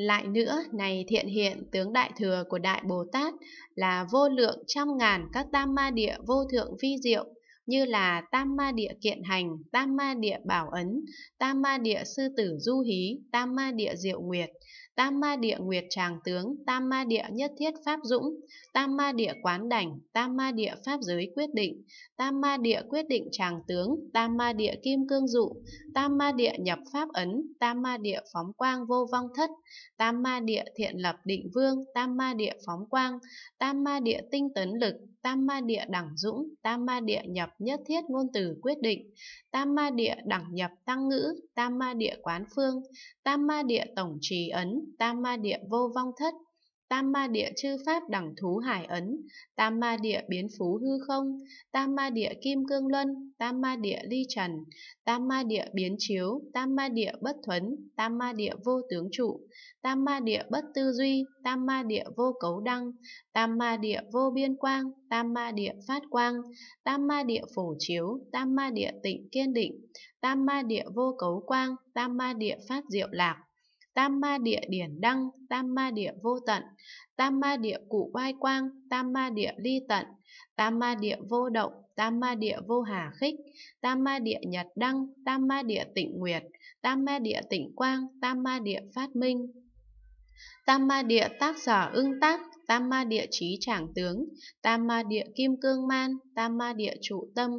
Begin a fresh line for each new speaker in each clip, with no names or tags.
Lại nữa, này thiện hiện tướng đại thừa của Đại Bồ Tát là vô lượng trăm ngàn các tam ma địa vô thượng vi diệu, như là tam ma địa kiện hành, tam ma địa bảo ấn, tam ma địa sư tử du hí, tam ma địa diệu nguyệt, tam ma địa nguyệt tràng tướng, tam ma địa nhất thiết pháp dũng, tam ma địa quán đảnh, tam ma địa pháp giới quyết định, tam ma địa quyết định tràng tướng, tam ma địa kim cương dụ, tam ma địa nhập pháp ấn, tam ma địa phóng quang vô vong thất, tam ma địa thiện lập định vương, tam ma địa phóng quang, tam ma địa tinh tấn lực, tam ma địa đẳng dũng, tam ma địa nhập nhất thiết ngôn từ quyết định, tam ma địa đẳng nhập tăng ngữ, tam ma địa quán phương, tam ma địa tổng trì ấn, tam ma địa vô vong thất, Tam ma địa chư pháp đẳng thú hải ấn, tam ma địa biến phú hư không, tam ma địa kim cương luân, tam ma địa ly trần, tam ma địa biến chiếu, tam ma địa bất thuấn, tam ma địa vô tướng trụ, tam ma địa bất tư duy, tam ma địa vô cấu đăng, tam ma địa vô biên quang, tam ma địa phát quang, tam ma địa phổ chiếu, tam ma địa tịnh kiên định, tam ma địa vô cấu quang, tam ma địa phát diệu lạc tam ma địa điển đăng, tam ma địa vô tận, tam ma địa cụ oai quang, tam ma địa ly tận, tam ma địa vô động, tam ma địa vô hà khích, tam ma địa nhật đăng, tam ma địa tịnh nguyệt, tam ma địa tịnh quang, tam ma địa phát minh. Tam ma địa tác giả ưng tác, tam ma địa trí trảng tướng, tam ma địa kim cương man, tam ma địa trụ tâm,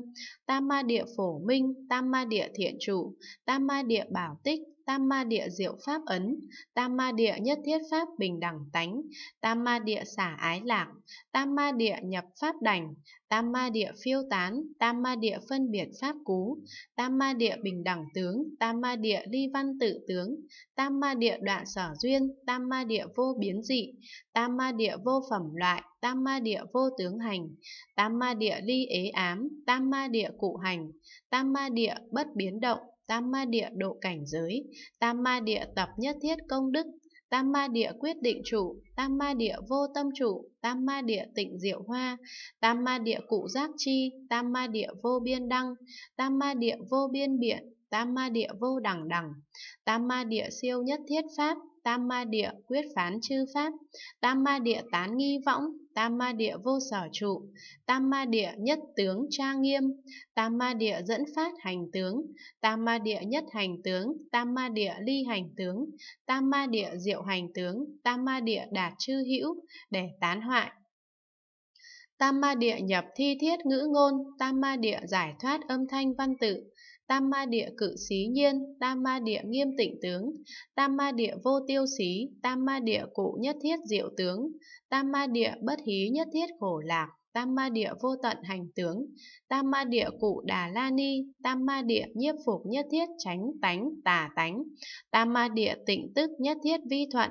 tam ma địa phổ minh, tam ma địa thiện trụ, tam ma địa bảo tích, tam ma địa diệu pháp ấn, tam ma địa nhất thiết pháp bình đẳng tánh, tam ma địa xả ái lạc, tam ma địa nhập pháp đảnh, tam ma địa phiêu tán, tam ma địa phân biệt pháp cú, tam ma địa bình đẳng tướng, tam ma địa ly văn tự tướng, tam ma địa đoạn sở duyên, tam ma địa vô biến dị, tam ma địa vô phẩm loại, tam ma địa vô tướng hành, tam ma địa ly ế ám, tam ma địa cụ hành, tam ma địa bất biến động, tam ma địa độ cảnh giới, tam ma địa tập nhất thiết công đức, tam ma địa quyết định chủ, tam ma địa vô tâm chủ, tam ma địa tịnh diệu hoa, tam ma địa cụ giác chi, tam ma địa vô biên đăng, tam ma địa vô biên biện, tam ma địa vô đẳng đẳng, tam ma địa siêu nhất thiết pháp, tam ma địa quyết phán chư pháp, tam ma địa tán nghi võng, tam ma địa vô sở trụ, tam ma địa nhất tướng tra nghiêm, tam ma địa dẫn phát hành tướng, tam ma địa nhất hành tướng, tam ma địa ly hành tướng, tam ma địa diệu hành tướng, tam ma địa đạt chư hữu để tán hoại. Tam ma địa nhập thi thiết ngữ ngôn, tam ma địa giải thoát âm thanh văn tự, tam ma địa cự xí nhiên, tam ma địa nghiêm tịnh tướng, tam ma địa vô tiêu xí, tam ma địa cụ nhất thiết diệu tướng, tam ma địa bất hí nhất thiết khổ lạc, tam ma địa vô tận hành tướng, tam ma địa cụ đà la ni, tam ma địa nhiếp phục nhất thiết tránh tánh tà tánh, tam ma địa tịnh tức nhất thiết vi thuận,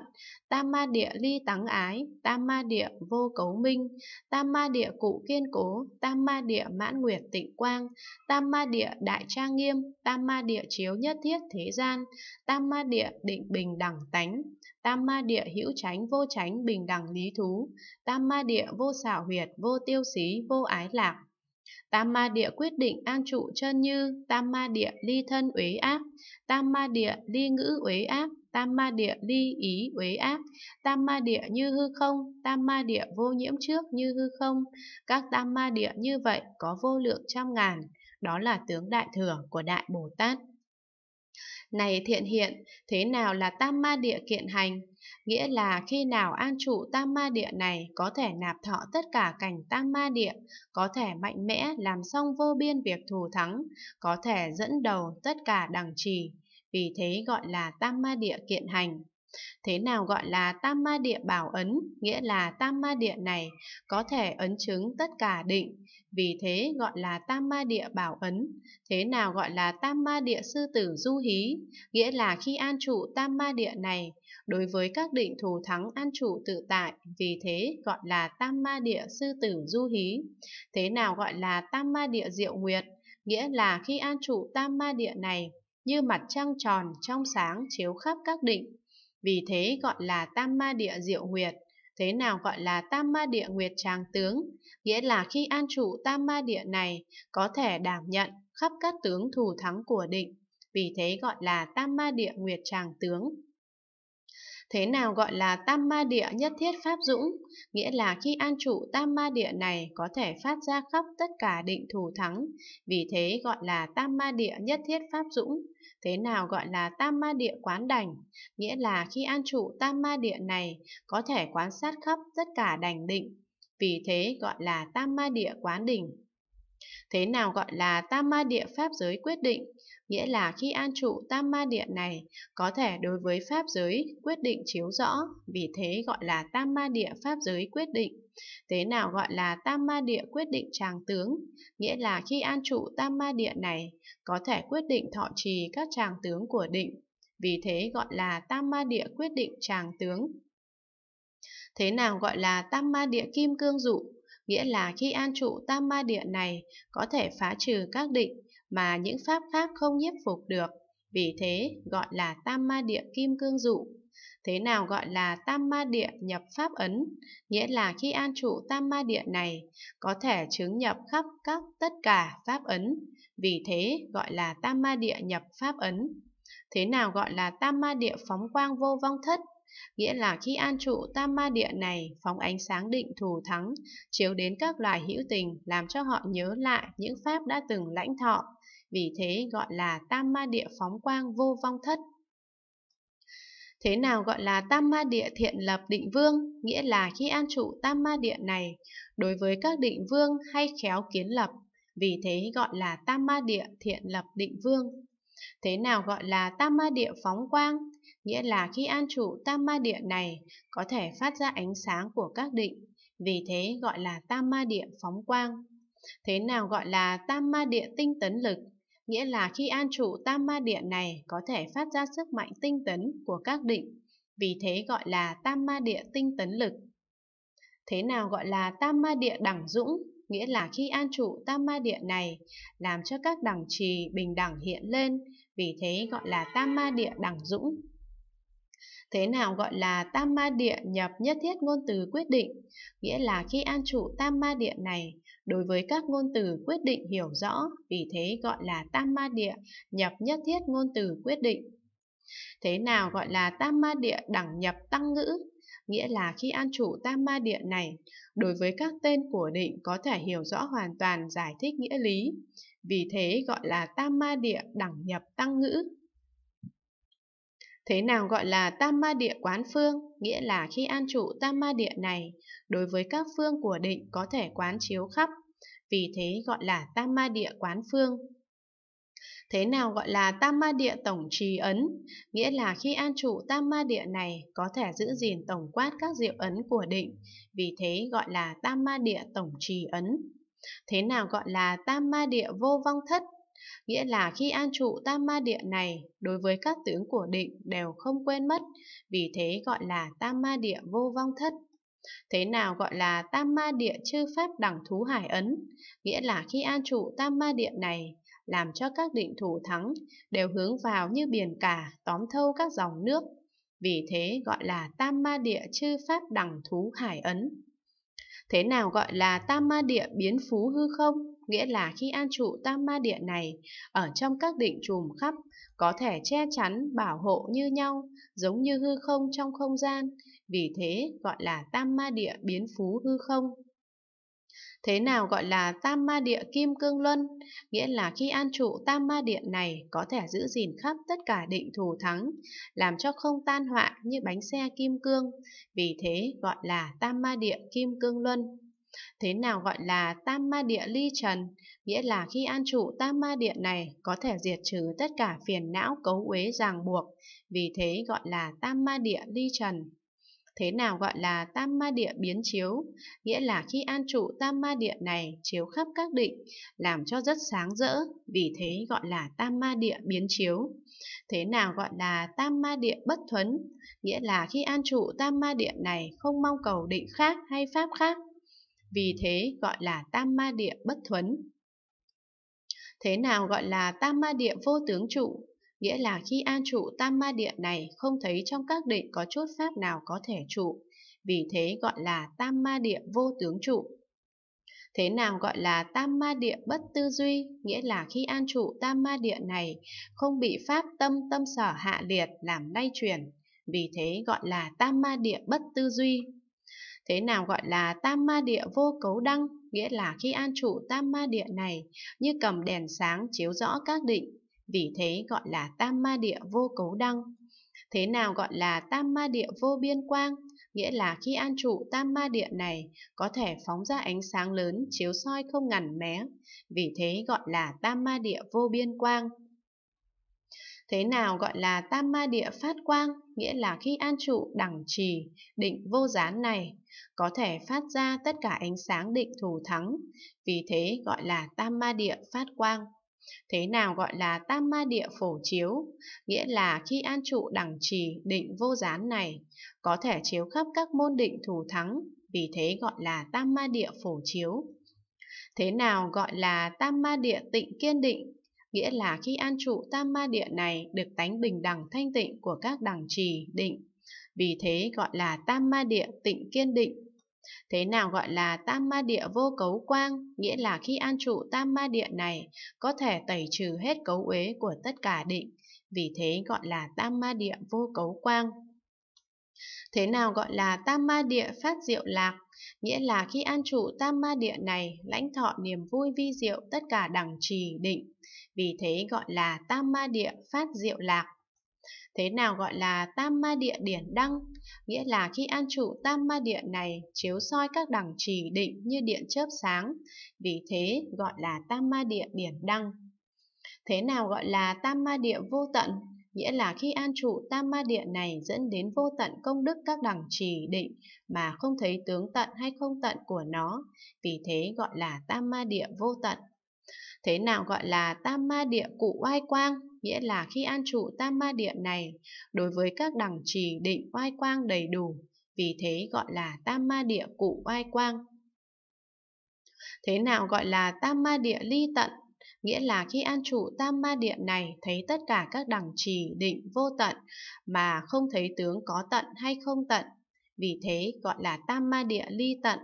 tam ma địa ly tắng ái, tam ma địa vô cấu minh, tam ma địa cụ kiên cố, tam ma địa mãn nguyệt tịnh quang, tam ma địa đại trang nghiêm, tam ma địa chiếu nhất thiết thế gian, tam ma địa định bình đẳng tánh, tam ma địa hữu tránh vô tránh bình đẳng lý thú, tam ma địa vô xảo huyệt, vô tiêu xí, vô ái lạc. Tam ma địa quyết định an trụ chân như, tam ma địa ly thân uế áp, tam ma địa ly ngữ uế áp, tam ma địa ly ý uế áp, tam ma địa như hư không, tam ma địa vô nhiễm trước như hư không, các tam ma địa như vậy có vô lượng trăm ngàn, đó là tướng đại thừa của Đại Bồ Tát. Này thiện hiện, thế nào là tam ma địa kiện hành? Nghĩa là khi nào an trụ tam ma địa này có thể nạp thọ tất cả cảnh tam ma địa, có thể mạnh mẽ làm xong vô biên việc thù thắng, có thể dẫn đầu tất cả đẳng trì. Vì thế gọi là tam ma địa kiện hành. Thế nào gọi là tam ma địa bảo ấn, nghĩa là tam ma địa này có thể ấn chứng tất cả định, vì thế gọi là tam ma địa bảo ấn. Thế nào gọi là tam ma địa sư tử du hí, nghĩa là khi an trụ tam ma địa này, đối với các định thù thắng an trụ tự tại, vì thế gọi là tam ma địa sư tử du hí. Thế nào gọi là tam ma địa diệu nguyệt, nghĩa là khi an trụ tam ma địa này, như mặt trăng tròn trong sáng chiếu khắp các định, vì thế gọi là tam ma địa diệu huyệt Thế nào gọi là tam ma địa nguyệt tràng tướng? Nghĩa là khi an trụ tam ma địa này có thể đảm nhận khắp các tướng thù thắng của định, vì thế gọi là tam ma địa nguyệt tràng tướng. Thế nào gọi là tam ma địa nhất thiết pháp dũng? Nghĩa là khi an trụ tam ma địa này có thể phát ra khắp tất cả định thủ thắng, vì thế gọi là tam ma địa nhất thiết pháp dũng. Thế nào gọi là tam ma địa quán đành? Nghĩa là khi an trụ tam ma địa này có thể quán sát khắp tất cả đành định, vì thế gọi là tam ma địa quán đỉnh. Thế nào gọi là tam ma địa pháp giới quyết định? Nghĩa là khi an trụ tam ma địa này có thể đối với pháp giới quyết định chiếu rõ, vì thế gọi là tam ma địa pháp giới quyết định. Thế nào gọi là tam ma địa quyết định tràng tướng? Nghĩa là khi an trụ tam ma địa này có thể quyết định thọ trì các tràng tướng của định, vì thế gọi là tam ma địa quyết định tràng tướng. Thế nào gọi là tam ma địa kim cương dụ? nghĩa là khi an trụ tam ma địa này có thể phá trừ các định mà những pháp khác không nhiếp phục được, vì thế gọi là tam ma địa kim cương dụ. Thế nào gọi là tam ma địa nhập pháp ấn, nghĩa là khi an trụ tam ma địa này có thể chứng nhập khắp các tất cả pháp ấn, vì thế gọi là tam ma địa nhập pháp ấn. Thế nào gọi là tam ma địa phóng quang vô vong thất? nghĩa là khi an trụ tam ma địa này phóng ánh sáng định thù thắng, chiếu đến các loài hữu tình làm cho họ nhớ lại những pháp đã từng lãnh thọ, vì thế gọi là tam ma địa phóng quang vô vong thất. Thế nào gọi là tam ma địa thiện lập định vương, nghĩa là khi an trụ tam ma địa này, đối với các định vương hay khéo kiến lập, vì thế gọi là tam ma địa thiện lập định vương. Thế nào gọi là tam ma địa phóng quang? nghĩa là khi an trụ tam ma địa này có thể phát ra ánh sáng của các định, vì thế gọi là tam ma địa phóng quang. Thế nào gọi là tam ma địa tinh tấn lực? Nghĩa là khi an trụ tam ma địa này có thể phát ra sức mạnh tinh tấn của các định, vì thế gọi là tam ma địa tinh tấn lực. Thế nào gọi là tam ma địa đẳng dũng? Nghĩa là khi an trụ tam ma địa này làm cho các đẳng trì bình đẳng hiện lên, vì thế gọi là tam ma địa đẳng dũng. Thế nào gọi là tam ma địa nhập nhất thiết ngôn từ quyết định? Nghĩa là khi an trụ tam ma địa này, đối với các ngôn từ quyết định hiểu rõ, vì thế gọi là tam ma địa nhập nhất thiết ngôn từ quyết định. Thế nào gọi là tam ma địa đẳng nhập tăng ngữ? Nghĩa là khi an trụ tam ma địa này, đối với các tên của định có thể hiểu rõ hoàn toàn giải thích nghĩa lý. Vì thế gọi là tam ma địa đẳng nhập tăng ngữ. Thế nào gọi là tam ma địa quán phương, nghĩa là khi an trụ tam ma địa này, đối với các phương của định có thể quán chiếu khắp, vì thế gọi là tam ma địa quán phương. Thế nào gọi là tam ma địa tổng trì ấn, nghĩa là khi an trụ tam ma địa này có thể giữ gìn tổng quát các diệu ấn của định, vì thế gọi là tam ma địa tổng trì ấn. Thế nào gọi là tam ma địa vô vong thất, nghĩa là khi an trụ tam ma địa này đối với các tướng của định đều không quên mất vì thế gọi là tam ma địa vô vong thất thế nào gọi là tam ma địa chư pháp đẳng thú hải ấn nghĩa là khi an trụ tam ma địa này làm cho các định thủ thắng đều hướng vào như biển cả tóm thâu các dòng nước vì thế gọi là tam ma địa chư pháp đẳng thú hải ấn thế nào gọi là tam ma địa biến phú hư không nghĩa là khi an trụ tam ma địa này ở trong các định trùm khắp có thể che chắn bảo hộ như nhau giống như hư không trong không gian vì thế gọi là tam ma địa biến phú hư không Thế nào gọi là tam ma địa kim cương luân? Nghĩa là khi an trụ tam ma địa này có thể giữ gìn khắp tất cả định thù thắng, làm cho không tan hoạ như bánh xe kim cương. Vì thế gọi là tam ma địa kim cương luân. Thế nào gọi là tam ma địa ly trần? Nghĩa là khi an trụ tam ma địa này có thể diệt trừ tất cả phiền não cấu uế ràng buộc, vì thế gọi là tam ma địa ly trần. Thế nào gọi là tam ma địa biến chiếu? Nghĩa là khi an trụ tam ma địa này chiếu khắp các định, làm cho rất sáng rỡ, vì thế gọi là tam ma địa biến chiếu. Thế nào gọi là tam ma địa bất thuấn? Nghĩa là khi an trụ tam ma địa này không mong cầu định khác hay pháp khác, vì thế gọi là tam ma địa bất thuấn. Thế nào gọi là tam ma địa vô tướng trụ? Nghĩa là khi an trụ tam ma địa này không thấy trong các định có chốt pháp nào có thể trụ, vì thế gọi là tam ma địa vô tướng trụ. Thế nào gọi là tam ma địa bất tư duy, nghĩa là khi an trụ tam ma địa này không bị pháp tâm tâm sở hạ liệt làm lay chuyển, vì thế gọi là tam ma địa bất tư duy. Thế nào gọi là tam ma địa vô cấu đăng, nghĩa là khi an trụ tam ma địa này như cầm đèn sáng chiếu rõ các định, vì thế gọi là tam ma địa vô cấu đăng. Thế nào gọi là tam ma địa vô biên quang, nghĩa là khi an trụ tam ma địa này có thể phóng ra ánh sáng lớn chiếu soi không ngằn mé, vì thế gọi là tam ma địa vô biên quang. Thế nào gọi là tam ma địa phát quang, nghĩa là khi an trụ đẳng trì, định vô gián này, có thể phát ra tất cả ánh sáng định thù thắng, vì thế gọi là tam ma địa phát quang. Thế nào gọi là tam ma địa phổ chiếu? Nghĩa là khi an trụ đẳng trì định vô gián này, có thể chiếu khắp các môn định thù thắng, vì thế gọi là tam ma địa phổ chiếu. Thế nào gọi là tam ma địa tịnh kiên định? Nghĩa là khi an trụ tam ma địa này được tánh bình đẳng thanh tịnh của các đẳng trì, định, vì thế gọi là tam ma địa tịnh kiên định. Thế nào gọi là tam ma địa vô cấu quang, nghĩa là khi an trụ tam ma địa này, có thể tẩy trừ hết cấu uế của tất cả định, vì thế gọi là tam ma địa vô cấu quang. Thế nào gọi là tam ma địa phát diệu lạc, nghĩa là khi an trụ tam ma địa này, lãnh thọ niềm vui vi diệu tất cả đẳng trì định, vì thế gọi là tam ma địa phát diệu lạc. Thế nào gọi là tam ma địa điển đăng? Nghĩa là khi an trụ tam ma địa này chiếu soi các đẳng trì định như điện chớp sáng, vì thế gọi là tam ma địa điển đăng. Thế nào gọi là tam ma địa vô tận? Nghĩa là khi an trụ tam ma địa này dẫn đến vô tận công đức các đẳng trì định mà không thấy tướng tận hay không tận của nó, vì thế gọi là tam ma địa vô tận. Thế nào gọi là tam ma địa cụ oai quang? nghĩa là khi an trụ tam ma địa này, đối với các đẳng trì định oai quang đầy đủ, vì thế gọi là tam ma địa cụ oai quang. Thế nào gọi là tam ma địa ly tận? Nghĩa là khi an trụ tam ma địa này thấy tất cả các đẳng trì định vô tận mà không thấy tướng có tận hay không tận, vì thế gọi là tam ma địa ly tận.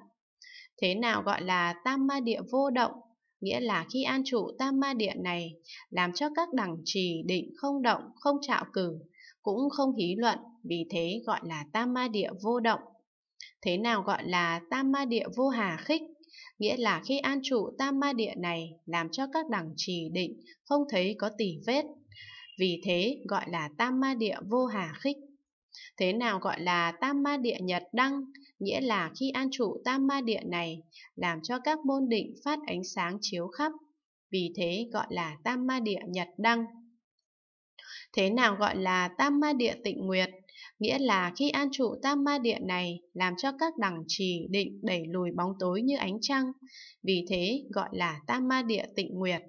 Thế nào gọi là tam ma địa vô động? nghĩa là khi an trụ tam ma địa này, làm cho các đẳng trì định không động, không trạo cử, cũng không hí luận, vì thế gọi là tam ma địa vô động. Thế nào gọi là tam ma địa vô hà khích? Nghĩa là khi an trụ tam ma địa này, làm cho các đẳng trì định không thấy có tỉ vết, vì thế gọi là tam ma địa vô hà khích. Thế nào gọi là tam ma địa nhật đăng, nghĩa là khi an trụ tam ma địa này, làm cho các môn định phát ánh sáng chiếu khắp, vì thế gọi là tam ma địa nhật đăng. Thế nào gọi là tam ma địa tịnh nguyệt, nghĩa là khi an trụ tam ma địa này, làm cho các đẳng trì định đẩy lùi bóng tối như ánh trăng, vì thế gọi là tam ma địa tịnh nguyệt.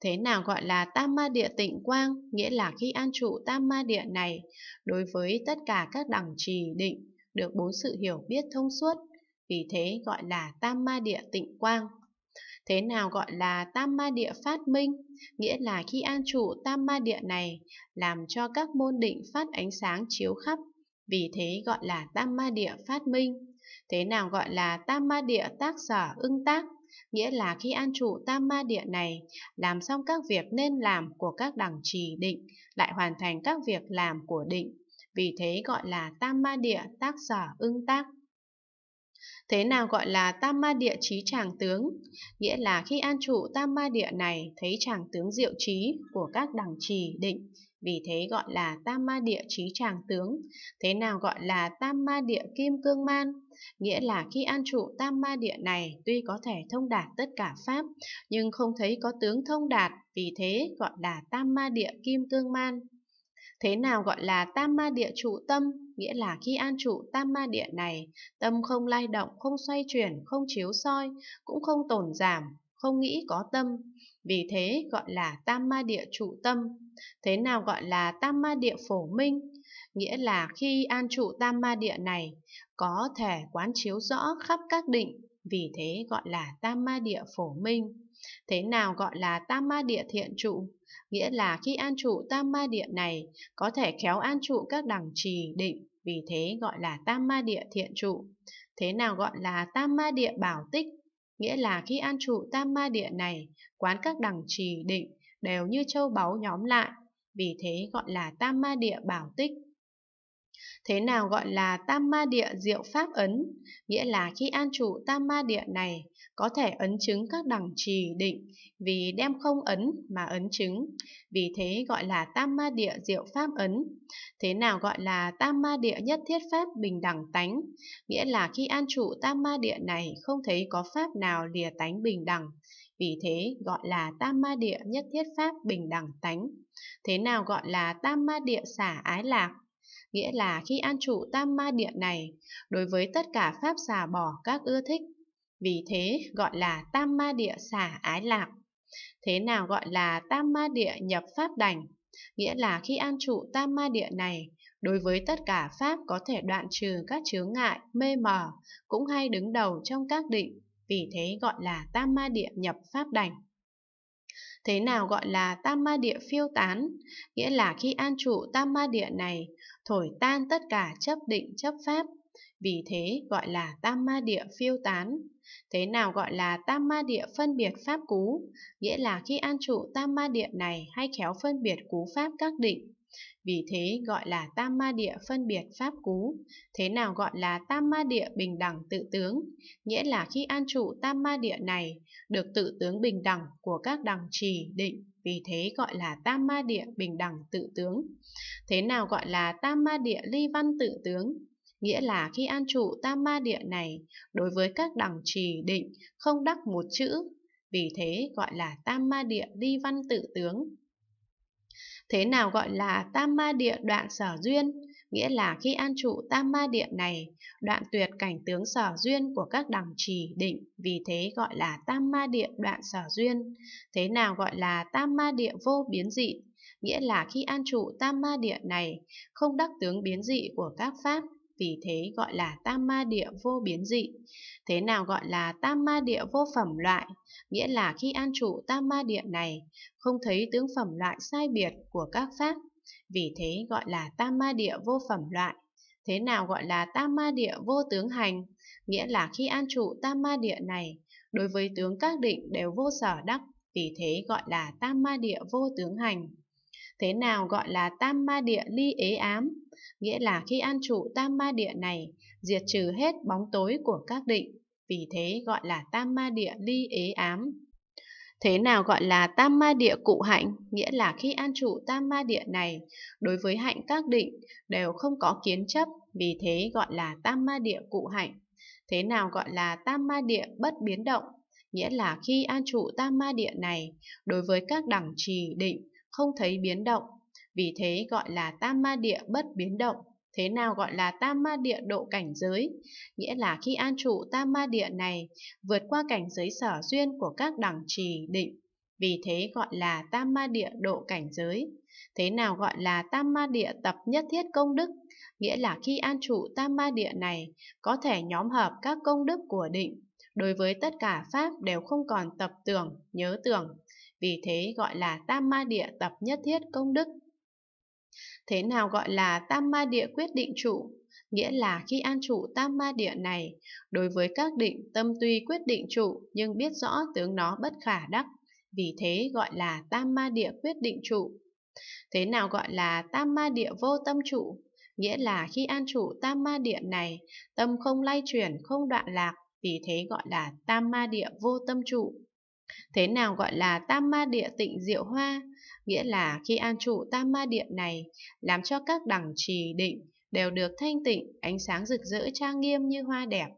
Thế nào gọi là tam ma địa tịnh quang, nghĩa là khi an trụ tam ma địa này, đối với tất cả các đẳng trì định, được bốn sự hiểu biết thông suốt, vì thế gọi là tam ma địa tịnh quang. Thế nào gọi là tam ma địa phát minh, nghĩa là khi an trụ tam ma địa này, làm cho các môn định phát ánh sáng chiếu khắp, vì thế gọi là tam ma địa phát minh. Thế nào gọi là tam ma địa tác sở ưng tác, nghĩa là khi an trụ tam ma địa này, làm xong các việc nên làm của các đẳng trì định, lại hoàn thành các việc làm của định. Vì thế gọi là tam ma địa tác sở ưng tác. Thế nào gọi là tam ma địa trí tràng tướng? Nghĩa là khi an trụ tam ma địa này thấy tràng tướng diệu trí của các đẳng trì định, vì thế gọi là tam ma địa trí tràng tướng. Thế nào gọi là tam ma địa kim cương man? Nghĩa là khi an trụ tam ma địa này tuy có thể thông đạt tất cả pháp, nhưng không thấy có tướng thông đạt, vì thế gọi là tam ma địa kim cương man. Thế nào gọi là tam ma địa trụ tâm? Nghĩa là khi an trụ tam ma địa này, tâm không lai động, không xoay chuyển, không chiếu soi, cũng không tổn giảm, không nghĩ có tâm vì thế gọi là tam ma địa trụ tâm. Thế nào gọi là tam ma địa phổ minh? Nghĩa là khi an trụ tam ma địa này, có thể quán chiếu rõ khắp các định, vì thế gọi là tam ma địa phổ minh. Thế nào gọi là tam ma địa thiện trụ? Nghĩa là khi an trụ tam ma địa này, có thể khéo an trụ các đẳng trì định, vì thế gọi là tam ma địa thiện trụ. Thế nào gọi là tam ma địa bảo tích? Nghĩa là khi an trụ tam ma địa này, quán các đẳng trì định đều như châu báu nhóm lại, vì thế gọi là tam ma địa bảo tích. Thế nào gọi là tam ma địa diệu pháp ấn? Nghĩa là khi an trụ tam ma địa này, có thể ấn chứng các đẳng trì định vì đem không ấn mà ấn chứng. Vì thế gọi là tam ma địa diệu pháp ấn. Thế nào gọi là tam ma địa nhất thiết pháp bình đẳng tánh? Nghĩa là khi an trụ tam ma địa này không thấy có pháp nào lìa tánh bình đẳng. Vì thế gọi là tam ma địa nhất thiết pháp bình đẳng tánh. Thế nào gọi là tam ma địa xả ái lạc? nghĩa là khi an trụ tam ma địa này, đối với tất cả pháp xả bỏ các ưa thích. Vì thế gọi là tam ma địa xả ái lạc. Thế nào gọi là tam ma địa nhập pháp đảnh? Nghĩa là khi an trụ tam ma địa này, đối với tất cả pháp có thể đoạn trừ các chướng ngại, mê mờ, cũng hay đứng đầu trong các định, vì thế gọi là tam ma địa nhập pháp đảnh. Thế nào gọi là tam ma địa phiêu tán? Nghĩa là khi an trụ tam ma địa này, thổi tan tất cả chấp định chấp pháp. Vì thế gọi là tam ma địa phiêu tán. Thế nào gọi là tam ma địa phân biệt pháp cú? Nghĩa là khi an trụ tam ma địa này hay khéo phân biệt cú pháp các định, vì thế gọi là tam ma địa phân biệt pháp cú. Thế nào gọi là tam ma địa bình đẳng tự tướng? Nghĩa là khi an trụ tam ma địa này, được tự tướng bình đẳng của các đẳng trì định, vì thế gọi là tam ma địa bình đẳng tự tướng. Thế nào gọi là tam ma địa ly văn tự tướng? Nghĩa là khi an trụ tam ma địa này, đối với các đẳng trì định không đắc một chữ, vì thế gọi là tam ma địa ly văn tự tướng. Thế nào gọi là tam ma địa đoạn sở duyên? Nghĩa là khi an trụ tam ma địa này, đoạn tuyệt cảnh tướng sở duyên của các đẳng trì định, vì thế gọi là tam ma địa đoạn sở duyên. Thế nào gọi là tam ma địa vô biến dị? Nghĩa là khi an trụ tam ma địa này, không đắc tướng biến dị của các pháp, vì thế gọi là tam ma địa vô biến dị. Thế nào gọi là tam ma địa vô phẩm loại? Nghĩa là khi an trụ tam ma địa này, không thấy tướng phẩm loại sai biệt của các pháp. Vì thế gọi là tam ma địa vô phẩm loại. Thế nào gọi là tam ma địa vô tướng hành? Nghĩa là khi an trụ tam ma địa này, đối với tướng các định đều vô sở đắc, vì thế gọi là tam ma địa vô tướng hành. Thế nào gọi là tam ma địa ly ế ám? nghĩa là khi an trụ tam ma địa này, diệt trừ hết bóng tối của các định, vì thế gọi là tam ma địa ly ế ám. Thế nào gọi là tam ma địa cụ hạnh, nghĩa là khi an trụ tam ma địa này, đối với hạnh các định đều không có kiến chấp, vì thế gọi là tam ma địa cụ hạnh. Thế nào gọi là tam ma địa bất biến động, nghĩa là khi an trụ tam ma địa này, đối với các đẳng trì định không thấy biến động, vì thế gọi là tam ma địa bất biến động. Thế nào gọi là tam ma địa độ cảnh giới? Nghĩa là khi an trụ tam ma địa này vượt qua cảnh giới sở duyên của các đẳng trì định. Vì thế gọi là tam ma địa độ cảnh giới. Thế nào gọi là tam ma địa tập nhất thiết công đức? Nghĩa là khi an trụ tam ma địa này có thể nhóm hợp các công đức của định. Đối với tất cả pháp đều không còn tập tưởng, nhớ tưởng. Vì thế gọi là tam ma địa tập nhất thiết công đức. Thế nào gọi là tam ma địa quyết định trụ? Nghĩa là khi an trụ tam ma địa này, đối với các định tâm tuy quyết định trụ nhưng biết rõ tướng nó bất khả đắc, vì thế gọi là tam ma địa quyết định trụ. Thế nào gọi là tam ma địa vô tâm trụ? Nghĩa là khi an trụ tam ma địa này, tâm không lay chuyển, không đoạn lạc, vì thế gọi là tam ma địa vô tâm trụ. Thế nào gọi là tam ma địa tịnh diệu hoa? nghĩa là khi an trụ tam ma điện này, làm cho các đẳng trì định đều được thanh tịnh, ánh sáng rực rỡ trang nghiêm như hoa đẹp,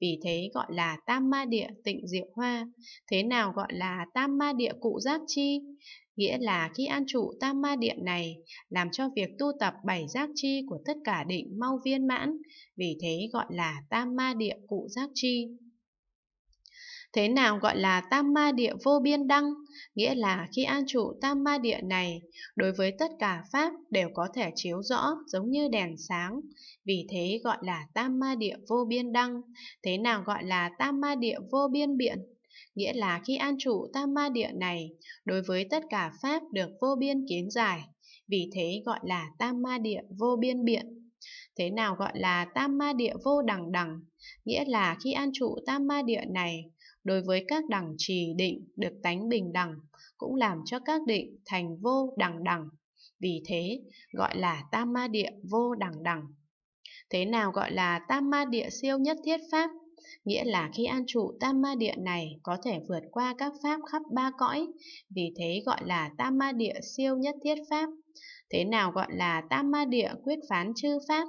vì thế gọi là tam ma địa tịnh diệu hoa. Thế nào gọi là tam ma địa cụ giác chi? Nghĩa là khi an trụ tam ma địa này, làm cho việc tu tập bảy giác chi của tất cả định mau viên mãn, vì thế gọi là tam ma địa cụ giác chi. Thế nào gọi là tam ma địa vô biên đăng? Nghĩa là khi an trụ tam ma địa này, đối với tất cả Pháp đều có thể chiếu rõ giống như đèn sáng. Vì thế gọi là tam ma địa vô biên đăng. Thế nào gọi là tam ma địa vô biên biện? Nghĩa là khi an trụ tam ma địa này, đối với tất cả Pháp được vô biên kiến giải. Vì thế gọi là tam ma địa vô biên biện. Thế nào gọi là tam ma địa vô đẳng đẳng? Nghĩa là khi an trụ tam ma địa này, đối với các đẳng trì định được tánh bình đẳng, cũng làm cho các định thành vô đẳng đẳng. Vì thế, gọi là tam ma địa vô đẳng đẳng. Thế nào gọi là tam ma địa siêu nhất thiết pháp? Nghĩa là khi an trụ tam ma địa này có thể vượt qua các pháp khắp ba cõi, vì thế gọi là tam ma địa siêu nhất thiết pháp. Thế nào gọi là tam ma địa quyết phán chư pháp?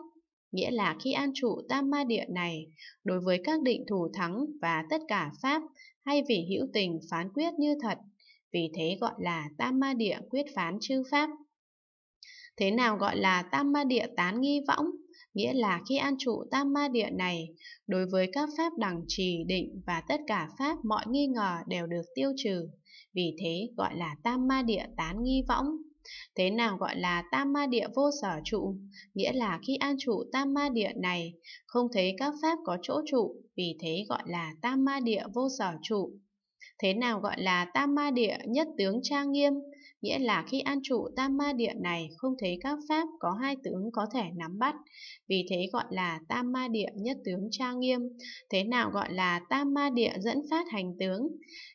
nghĩa là khi an trụ tam ma địa này, đối với các định thủ thắng và tất cả pháp hay vì hữu tình phán quyết như thật, vì thế gọi là tam ma địa quyết phán chư pháp. Thế nào gọi là tam ma địa tán nghi võng? Nghĩa là khi an trụ tam ma địa này, đối với các pháp đẳng trì định và tất cả pháp mọi nghi ngờ đều được tiêu trừ, vì thế gọi là tam ma địa tán nghi võng. Thế nào gọi là tam ma địa vô sở trụ? Nghĩa là khi an trụ tam ma địa này, không thấy các pháp có chỗ trụ, vì thế gọi là tam ma địa vô sở trụ. Thế nào gọi là tam ma địa nhất tướng trang nghiêm? nghĩa là khi an trụ tam ma địa này không thấy các pháp có hai tướng có thể nắm bắt, vì thế gọi là tam ma địa nhất tướng tra nghiêm. Thế nào gọi là tam ma địa dẫn phát hành tướng?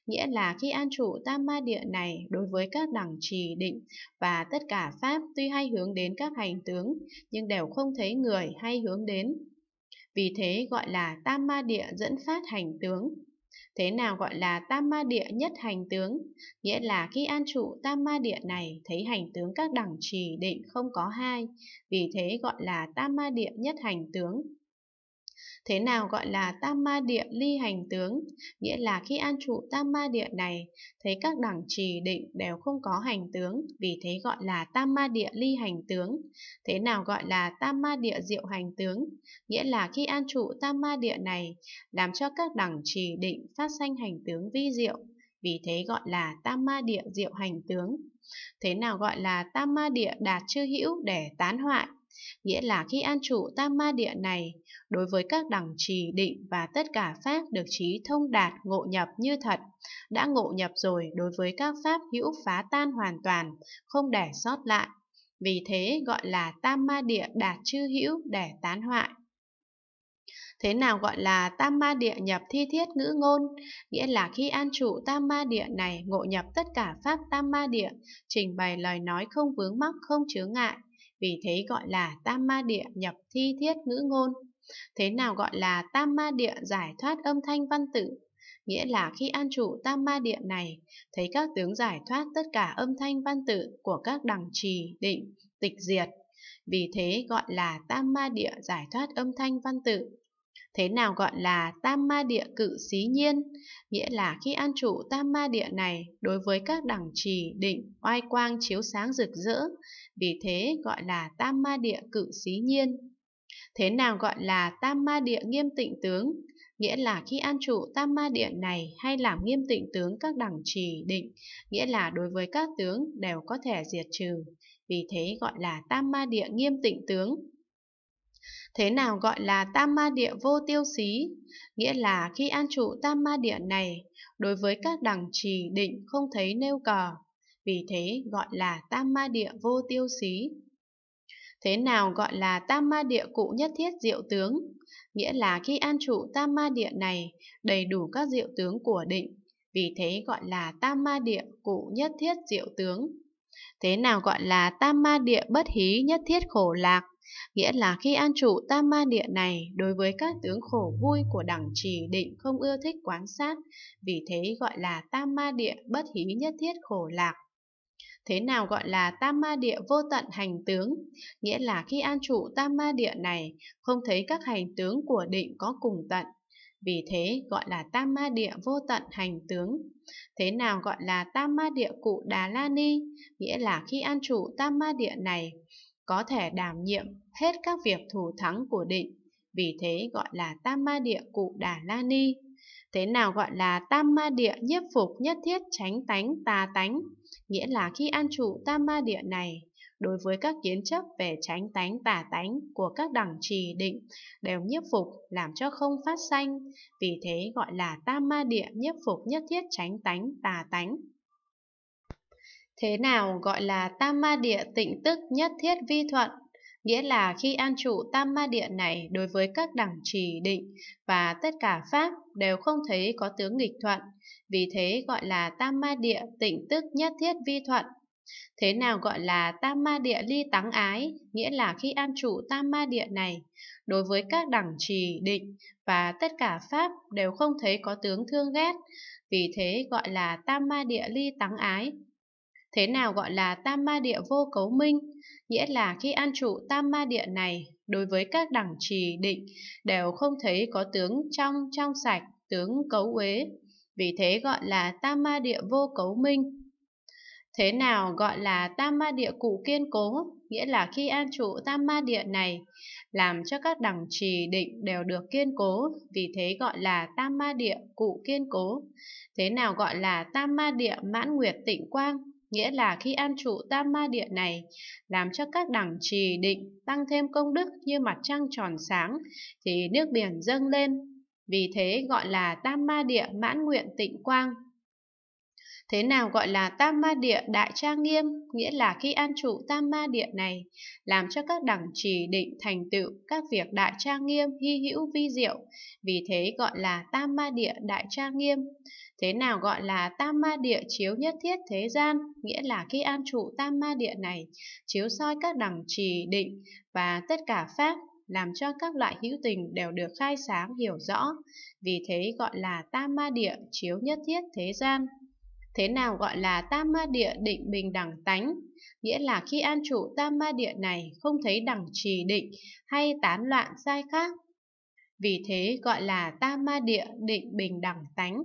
Nghĩa là khi an trụ tam ma địa này đối với các đẳng trì định và tất cả pháp tuy hay hướng đến các hành tướng, nhưng đều không thấy người hay hướng đến. Vì thế gọi là tam ma địa dẫn phát hành tướng. Thế nào gọi là tam ma địa nhất hành tướng? Nghĩa là khi an trụ tam ma địa này thấy hành tướng các đẳng trì định không có hai, vì thế gọi là tam ma địa nhất hành tướng. Thế nào gọi là tam ma địa ly hành tướng? Nghĩa là khi an trụ tam ma địa này, thấy các đẳng trì định đều không có hành tướng, vì thế gọi là tam ma địa ly hành tướng. Thế nào gọi là tam ma địa diệu hành tướng? Nghĩa là khi an trụ tam ma địa này, làm cho các đẳng trì định phát sanh hành tướng vi diệu, vì thế gọi là tam ma địa diệu hành tướng. Thế nào gọi là tam ma địa đạt chư hữu để tán hoại? nghĩa là khi an trụ tam ma địa này, đối với các đẳng trì định và tất cả pháp được trí thông đạt ngộ nhập như thật, đã ngộ nhập rồi đối với các pháp hữu phá tan hoàn toàn, không để sót lại. Vì thế gọi là tam ma địa đạt chư hữu để tán hoại. Thế nào gọi là tam ma địa nhập thi thiết ngữ ngôn? Nghĩa là khi an trụ tam ma địa này ngộ nhập tất cả pháp tam ma địa, trình bày lời nói không vướng mắc, không chướng ngại, vì thế gọi là tam ma địa nhập thi thiết ngữ ngôn. Thế nào gọi là tam ma địa giải thoát âm thanh văn tự? Nghĩa là khi an trụ tam ma địa này, thấy các tướng giải thoát tất cả âm thanh văn tự của các đẳng trì, định, tịch diệt. Vì thế gọi là tam ma địa giải thoát âm thanh văn tự. Thế nào gọi là tam ma địa cự xí nhiên? Nghĩa là khi an trụ tam ma địa này đối với các đẳng trì định oai quang chiếu sáng rực rỡ, vì thế gọi là tam ma địa cự xí nhiên. Thế nào gọi là tam ma địa nghiêm tịnh tướng? Nghĩa là khi an trụ tam ma địa này hay làm nghiêm tịnh tướng các đẳng trì định, nghĩa là đối với các tướng đều có thể diệt trừ. Vì thế gọi là tam ma địa nghiêm tịnh tướng. Thế nào gọi là tam ma địa vô tiêu xí? Nghĩa là khi an trụ tam ma địa này, đối với các đẳng trì định không thấy nêu cờ, vì thế gọi là tam ma địa vô tiêu xí. Thế nào gọi là tam ma địa cụ nhất thiết diệu tướng? Nghĩa là khi an trụ tam ma địa này, đầy đủ các diệu tướng của định, vì thế gọi là tam ma địa cụ nhất thiết diệu tướng. Thế nào gọi là tam ma địa bất hí nhất thiết khổ lạc? Nghĩa là khi an trụ tam ma địa này, đối với các tướng khổ vui của đẳng trì định không ưa thích quán sát, vì thế gọi là tam ma địa bất hí nhất thiết khổ lạc. Thế nào gọi là tam ma địa vô tận hành tướng? Nghĩa là khi an trụ tam ma địa này, không thấy các hành tướng của định có cùng tận. Vì thế gọi là tam ma địa vô tận hành tướng. Thế nào gọi là tam ma địa cụ Đà La Ni? Nghĩa là khi an trụ tam ma địa này, có thể đảm nhiệm hết các việc thù thắng của định, vì thế gọi là Tam Ma Địa Cụ Đà La Ni. Thế nào gọi là Tam Ma Địa nhiếp phục nhất thiết tránh tánh tà tánh? Nghĩa là khi an trụ Tam Ma Địa này, đối với các kiến chấp về tránh tánh tà tánh của các đẳng trì định đều nhiếp phục làm cho không phát sanh, vì thế gọi là tam ma địa nhiếp phục nhất thiết tránh tánh tà tánh. Thế nào gọi là tam ma địa tịnh tức nhất thiết vi thuận? Nghĩa là khi an trụ tam ma địa này đối với các đẳng trì định và tất cả pháp đều không thấy có tướng nghịch thuận, vì thế gọi là tam ma địa tịnh tức nhất thiết vi thuận. Thế nào gọi là tam ma địa ly tắng ái, nghĩa là khi an trụ tam ma địa này, đối với các đẳng trì định và tất cả pháp đều không thấy có tướng thương ghét, vì thế gọi là tam ma địa ly tắng ái. Thế nào gọi là tam ma địa vô cấu minh? Nghĩa là khi an trụ tam ma địa này, đối với các đẳng trì định đều không thấy có tướng trong trong sạch, tướng cấu uế. Vì thế gọi là tam ma địa vô cấu minh. Thế nào gọi là tam ma địa cụ kiên cố? Nghĩa là khi an trụ tam ma địa này, làm cho các đẳng trì định đều được kiên cố, vì thế gọi là tam ma địa cụ kiên cố. Thế nào gọi là tam ma địa mãn nguyệt tịnh quang? nghĩa là khi an trụ tam ma địa này, làm cho các đẳng trì định tăng thêm công đức như mặt trăng tròn sáng, thì nước biển dâng lên, vì thế gọi là tam ma địa mãn nguyện tịnh quang. Thế nào gọi là tam ma địa đại trang nghiêm, nghĩa là khi an trụ tam ma địa này, làm cho các đẳng trì định thành tựu các việc đại trang nghiêm hy hữu vi diệu, vì thế gọi là tam ma địa đại trang nghiêm. Thế nào gọi là tam ma địa chiếu nhất thiết thế gian, nghĩa là khi an trụ tam ma địa này, chiếu soi các đẳng trì định và tất cả pháp, làm cho các loại hữu tình đều được khai sáng hiểu rõ, vì thế gọi là tam ma địa chiếu nhất thiết thế gian. Thế nào gọi là tam ma địa định bình đẳng tánh? Nghĩa là khi an trụ tam ma địa này không thấy đẳng trì định hay tán loạn sai khác. Vì thế gọi là tam ma địa định bình đẳng tánh.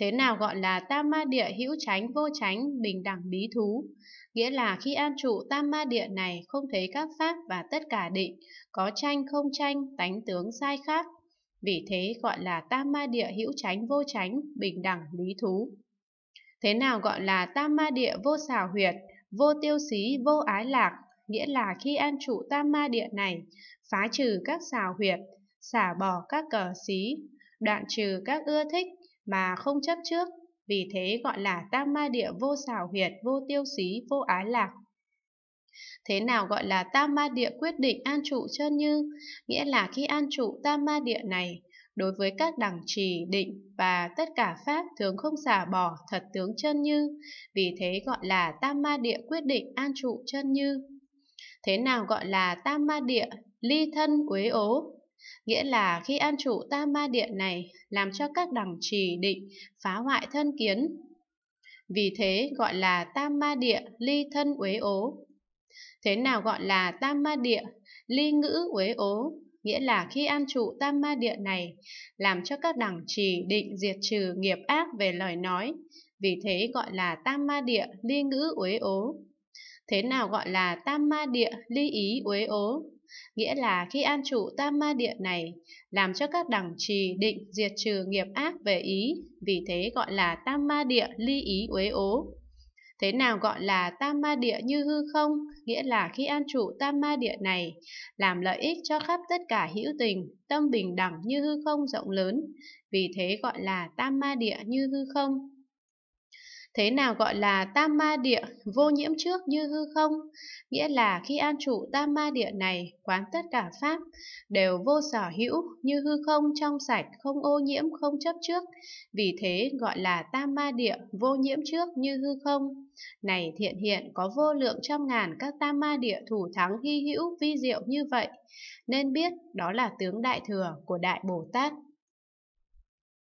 Thế nào gọi là tam ma địa hữu tránh vô tránh bình đẳng lý thú? Nghĩa là khi an trụ tam ma địa này không thấy các pháp và tất cả định, có tranh không tranh, tánh tướng sai khác. Vì thế gọi là tam ma địa hữu tránh vô tránh bình đẳng lý thú. Thế nào gọi là tam ma địa vô xảo huyệt, vô tiêu xí, vô ái lạc? Nghĩa là khi an trụ tam ma địa này, phá trừ các xảo huyệt, xả bỏ các cờ xí, đoạn trừ các ưa thích, mà không chấp trước, vì thế gọi là tam ma địa vô xảo huyệt, vô tiêu xí, vô ái lạc. Thế nào gọi là tam ma địa quyết định an trụ chân như? Nghĩa là khi an trụ tam ma địa này, đối với các đẳng trì, định và tất cả pháp thường không xả bỏ thật tướng chân như, vì thế gọi là tam ma địa quyết định an trụ chân như. Thế nào gọi là tam ma địa, ly thân uế ố? Nghĩa là khi an trụ tam ma địa này làm cho các đẳng trì định phá hoại thân kiến. Vì thế gọi là tam ma địa ly thân uế ố. Thế nào gọi là tam ma địa ly ngữ uế ố? Nghĩa là khi an trụ tam ma địa này làm cho các đẳng trì định diệt trừ nghiệp ác về lời nói. Vì thế gọi là tam ma địa ly ngữ uế ố. Thế nào gọi là tam ma địa ly ý uế ố? nghĩa là khi an trụ tam ma địa này, làm cho các đẳng trì định diệt trừ nghiệp ác về ý, vì thế gọi là tam ma địa ly ý uế ố. Thế nào gọi là tam ma địa như hư không? Nghĩa là khi an trụ tam ma địa này, làm lợi ích cho khắp tất cả hữu tình, tâm bình đẳng như hư không rộng lớn, vì thế gọi là tam ma địa như hư không. Thế nào gọi là tam ma địa vô nhiễm trước như hư không? Nghĩa là khi an trụ tam ma địa này, quán tất cả pháp, đều vô sở hữu như hư không trong sạch, không ô nhiễm, không chấp trước. Vì thế gọi là tam ma địa vô nhiễm trước như hư không. Này thiện hiện có vô lượng trăm ngàn các tam ma địa thủ thắng hy hữu vi diệu như vậy. Nên biết đó là tướng đại thừa của Đại Bồ Tát.